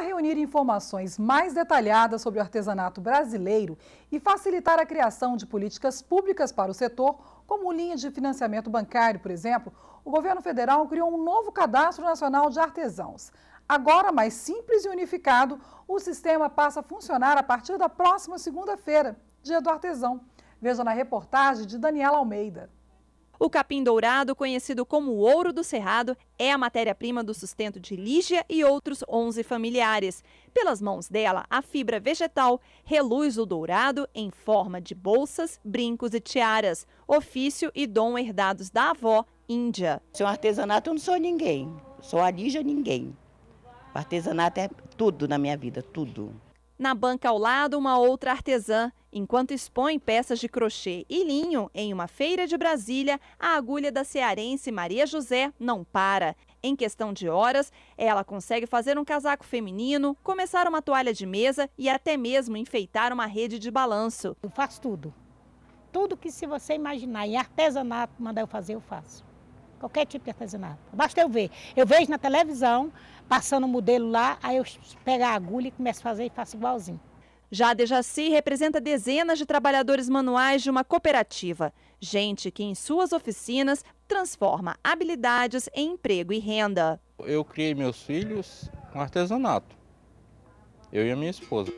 Para reunir informações mais detalhadas sobre o artesanato brasileiro e facilitar a criação de políticas públicas para o setor, como linha de financiamento bancário, por exemplo, o governo federal criou um novo cadastro nacional de artesãos. Agora mais simples e unificado, o sistema passa a funcionar a partir da próxima segunda-feira, dia do artesão. Veja na reportagem de Daniela Almeida. O capim dourado, conhecido como ouro do cerrado, é a matéria-prima do sustento de Lígia e outros 11 familiares. Pelas mãos dela, a fibra vegetal reluz o dourado em forma de bolsas, brincos e tiaras, ofício e dom herdados da avó, Índia. Seu artesanato eu não sou ninguém, sou a Lígia ninguém. O artesanato é tudo na minha vida, tudo. Na banca ao lado, uma outra artesã, Enquanto expõe peças de crochê e linho em uma feira de Brasília, a agulha da cearense Maria José não para. Em questão de horas, ela consegue fazer um casaco feminino, começar uma toalha de mesa e até mesmo enfeitar uma rede de balanço. Eu faço tudo. Tudo que se você imaginar em artesanato, mandar eu fazer, eu faço. Qualquer tipo de artesanato. Basta eu ver. Eu vejo na televisão, passando o modelo lá, aí eu pego a agulha e começo a fazer e faço igualzinho. Já a Dejaci representa dezenas de trabalhadores manuais de uma cooperativa. Gente que em suas oficinas transforma habilidades em emprego e renda. Eu criei meus filhos com artesanato. Eu e a minha esposa.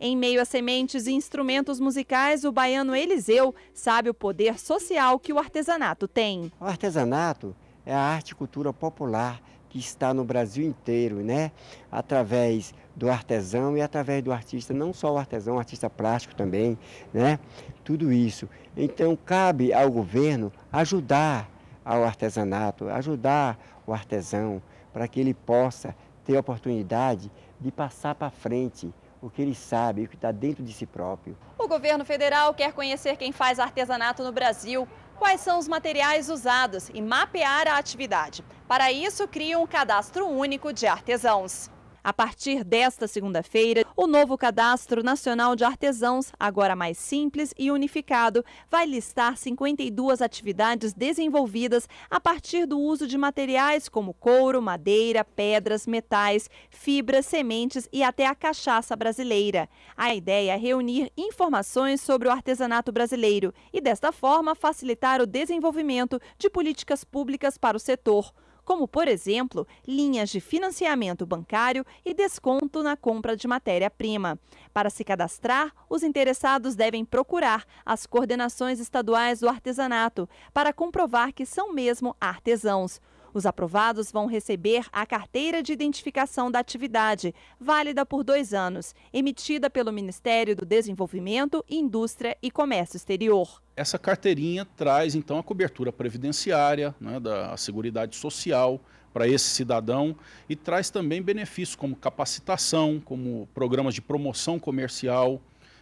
Em meio a sementes e instrumentos musicais, o baiano Eliseu sabe o poder social que o artesanato tem. O artesanato é a arte e cultura popular que está no Brasil inteiro, né? Através do artesão e através do artista, não só o artesão, o artista plástico também, né? Tudo isso. Então cabe ao governo ajudar ao artesanato, ajudar o artesão para que ele possa ter a oportunidade de passar para frente o que ele sabe, o que está dentro de si próprio. O governo federal quer conhecer quem faz artesanato no Brasil, quais são os materiais usados e mapear a atividade. Para isso, criam um cadastro único de artesãos. A partir desta segunda-feira, o novo Cadastro Nacional de Artesãos, agora mais simples e unificado, vai listar 52 atividades desenvolvidas a partir do uso de materiais como couro, madeira, pedras, metais, fibras, sementes e até a cachaça brasileira. A ideia é reunir informações sobre o artesanato brasileiro e, desta forma, facilitar o desenvolvimento de políticas públicas para o setor como, por exemplo, linhas de financiamento bancário e desconto na compra de matéria-prima. Para se cadastrar, os interessados devem procurar as coordenações estaduais do artesanato para comprovar que são mesmo artesãos. Os aprovados vão receber a carteira de identificação da atividade, válida por dois anos, emitida pelo Ministério do Desenvolvimento, Indústria e Comércio Exterior. Essa carteirinha traz, então, a cobertura previdenciária, né, da Seguridade Social para esse cidadão e traz também benefícios como capacitação, como programas de promoção comercial.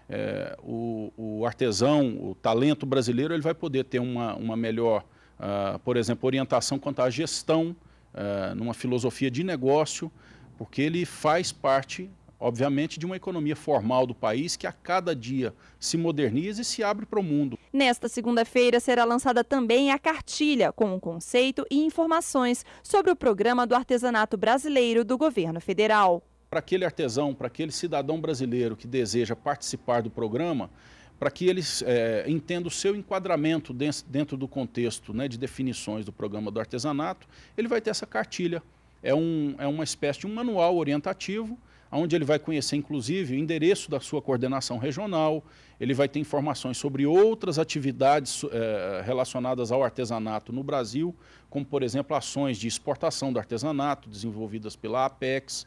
É, o, o, artesão, o talento brasileiro, ele vai poder ter uma, uma melhor Uh, por exemplo, orientação quanto à gestão, uh, numa filosofia de negócio, porque ele faz parte, obviamente, de uma economia formal do país que a cada dia se moderniza e se abre para o mundo. Nesta segunda-feira será lançada também a cartilha com o um conceito e informações sobre o programa do artesanato brasileiro do governo federal. Para aquele artesão, para aquele cidadão brasileiro que deseja participar do programa, para que eles é, entendam o seu enquadramento dentro do contexto né, de definições do programa do artesanato, ele vai ter essa cartilha. É, um, é uma espécie de um manual orientativo, onde ele vai conhecer, inclusive, o endereço da sua coordenação regional, ele vai ter informações sobre outras atividades é, relacionadas ao artesanato no Brasil, como, por exemplo, ações de exportação do artesanato desenvolvidas pela Apex,